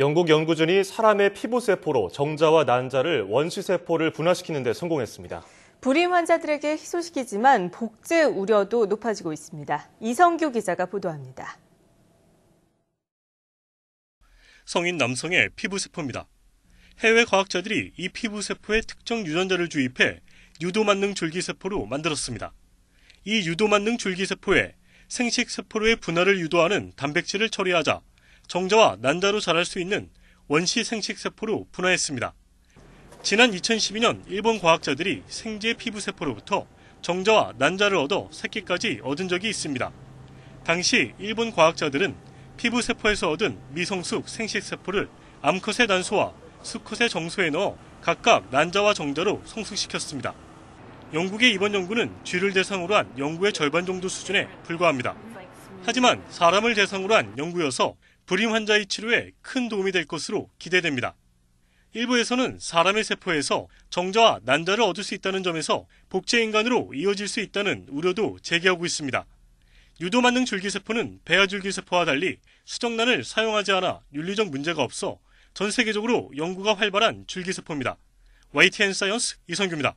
영국 연구진이 사람의 피부세포로 정자와 난자를 원시세포를 분화시키는 데 성공했습니다. 불임 환자들에게 희소식이지만 복제 우려도 높아지고 있습니다. 이성규 기자가 보도합니다. 성인 남성의 피부세포입니다. 해외 과학자들이 이 피부세포에 특정 유전자를 주입해 유도만능 줄기세포로 만들었습니다. 이 유도만능 줄기세포에 생식세포로의 분화를 유도하는 단백질을 처리하자 정자와 난자로 자랄 수 있는 원시 생식세포로 분화했습니다. 지난 2012년 일본 과학자들이 생쥐의 피부세포로부터 정자와 난자를 얻어 새끼까지 얻은 적이 있습니다. 당시 일본 과학자들은 피부세포에서 얻은 미성숙 생식세포를 암컷의 난소와 수컷의 정소에 넣어 각각 난자와 정자로 성숙시켰습니다. 영국의 이번 연구는 쥐를 대상으로 한 연구의 절반 정도 수준에 불과합니다. 하지만 사람을 대상으로 한 연구여서 불임 환자의 치료에 큰 도움이 될 것으로 기대됩니다. 일부에서는 사람의 세포에서 정자와 난자를 얻을 수 있다는 점에서 복제인간으로 이어질 수 있다는 우려도 제기하고 있습니다. 유도만능 줄기세포는 배아줄기세포와 달리 수정란을 사용하지 않아 윤리적 문제가 없어 전 세계적으로 연구가 활발한 줄기세포입니다. YTN 사이언스 이성규입니다.